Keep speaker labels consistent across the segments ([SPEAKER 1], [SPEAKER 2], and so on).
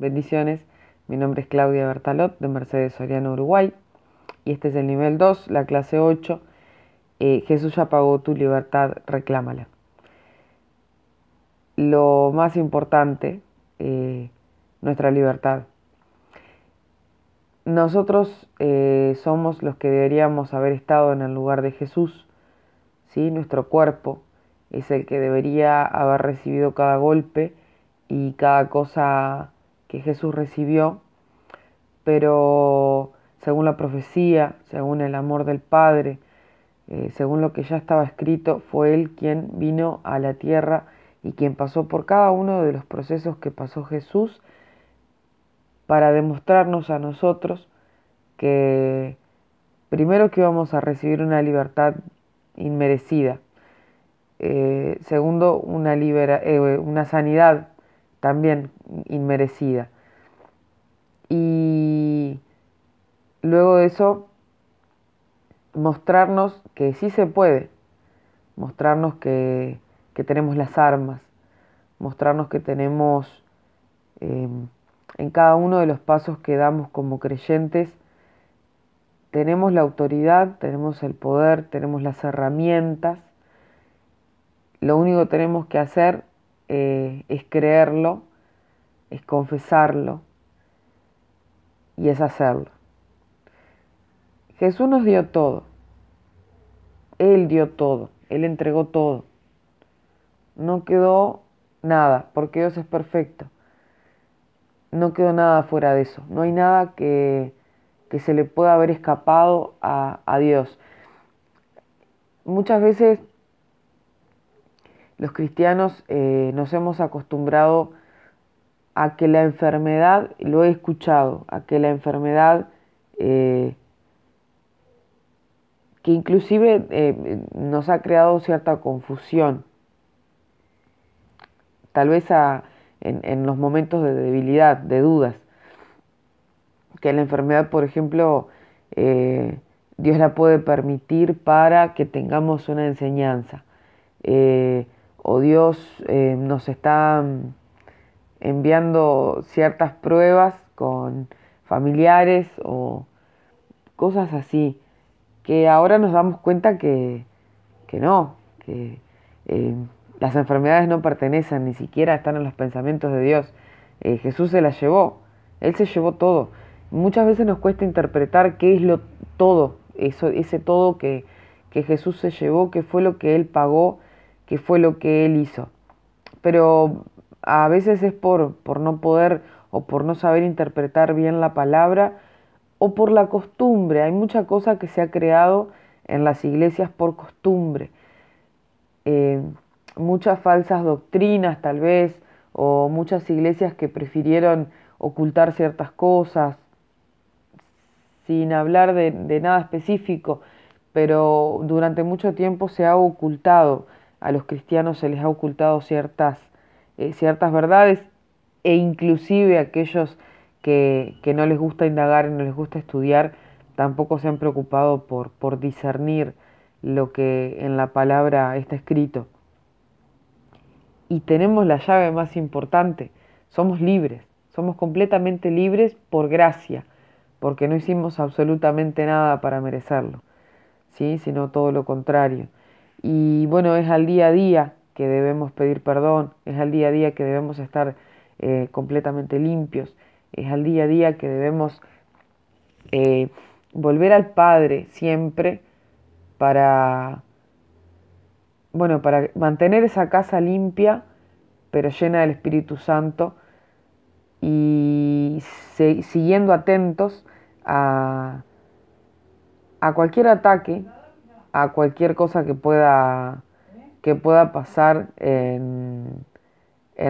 [SPEAKER 1] Bendiciones, mi nombre es Claudia Bertalot de Mercedes Soriano, Uruguay, y este es el nivel 2, la clase 8. Eh, Jesús ya pagó tu libertad, reclámala. Lo más importante, eh, nuestra libertad. Nosotros eh, somos los que deberíamos haber estado en el lugar de Jesús, nuestro cuerpo es el que debería haber recibido cada golpe y cada cosa que Jesús recibió, pero según la profecía, según el amor del Padre, eh, según lo que ya estaba escrito, fue Él quien vino a la tierra y quien pasó por cada uno de los procesos que pasó Jesús para demostrarnos a nosotros que primero que íbamos a recibir una libertad inmerecida, eh, segundo una, libera eh, una sanidad también inmerecida. Y luego de eso, mostrarnos que sí se puede, mostrarnos que, tenemos las armas, mostrarnos que tenemos em, en cada uno de los pasos que damos como creyentes, tenemos la autoridad, tenemos el poder, tenemos las herramientas. Lo único que tenemos que hacer eh, es creerlo, es confesarlo y es hacerlo. Jesús nos dio todo. Él dio todo, Él entregó todo. No quedó nada, porque Dios es perfecto. No quedó nada fuera de eso. No hay nada que, que se le pueda haber escapado a, a Dios. Muchas veces los cristianos eh, nos hemos acostumbrado a que la enfermedad, lo he escuchado, a que la enfermedad, eh, que inclusive eh, nos ha creado cierta confusión, tal vez en, los momentos de debilidad, de dudas, que la enfermedad, por ejemplo, Dios la puede permitir para que tengamos una enseñanza o Dios eh, nos está enviando ciertas pruebas con familiares o cosas así, que ahora nos damos cuenta que, no, que eh, las enfermedades no pertenecen, ni siquiera están en los pensamientos de Dios. Eh, Jesús se las llevó, Él se llevó todo. Muchas veces nos cuesta interpretar qué es lo todo, eso, ese todo que, que Jesús se llevó, qué fue lo que Él pagó que fue lo que él hizo. Pero a veces es por, por no poder o por no saber interpretar bien la palabra o por la costumbre. Hay mucha cosa que se ha creado en las iglesias por costumbre. Eh, muchas falsas doctrinas tal vez, o muchas iglesias que prefirieron ocultar ciertas cosas, sin hablar de nada específico, pero durante mucho tiempo se ha ocultado a los cristianos se les ha ocultado ciertas, eh, ciertas verdades e inclusive aquellos que, no les gusta indagar y no les gusta estudiar, tampoco se han preocupado por, por discernir lo que en la palabra está escrito. Y tenemos la llave más importante, somos libres, somos completamente libres por gracia, porque no hicimos absolutamente nada para merecerlo, ¿sí? sino todo lo contrario. Y bueno, es al día a día que debemos pedir perdón, es al día a día que debemos estar eh, completamente limpios, es al día a día que debemos eh, volver al Padre siempre para, bueno, para mantener esa casa limpia, pero llena del Espíritu Santo y siguiendo atentos a, a cualquier ataque a cualquier cosa que pueda, que pueda pasar en,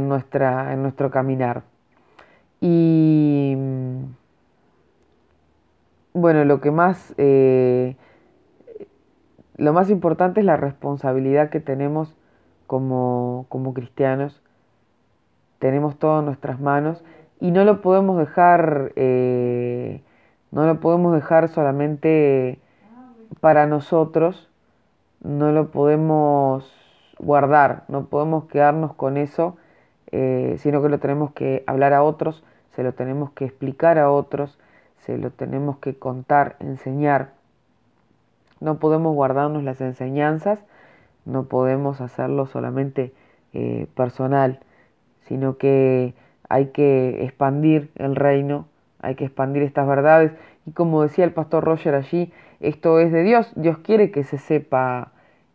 [SPEAKER 1] nuestra, en nuestro caminar. Y mm, bueno, lo que más, eh, lo más importante es la responsabilidad que tenemos como, como cristianos. Tenemos todo en nuestras manos y no lo podemos dejar, eh, no lo podemos dejar solamente para nosotros no lo podemos guardar, no podemos quedarnos con eso, eh, sino que lo tenemos que hablar a otros, se lo tenemos que explicar a otros, se lo tenemos que contar, enseñar. No podemos guardarnos las enseñanzas, no podemos hacerlo solamente eh, personal, sino que hay que expandir el reino, hay que expandir estas verdades. Y como decía el pastor Roger allí, esto es de Dios, Dios quiere que se sepa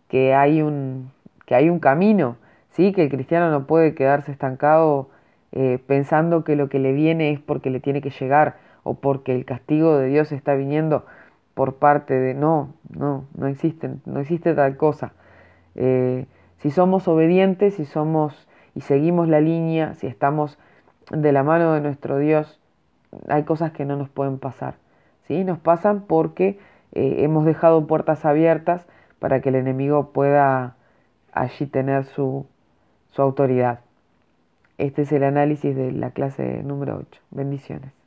[SPEAKER 1] que hay un, que hay un camino, ¿sí? que el cristiano no puede quedarse estancado eh, pensando que lo que le viene es porque le tiene que llegar o porque el castigo de Dios está viniendo por parte de... No, no, no existe, no existe tal cosa. Eh, si somos obedientes, si somos y seguimos la línea, si estamos de la mano de nuestro Dios, hay cosas que no nos pueden pasar. ¿sí? Nos pasan porque eh, hemos dejado puertas abiertas para que el enemigo pueda allí tener su, su autoridad. Este es el análisis de la clase número 8. Bendiciones.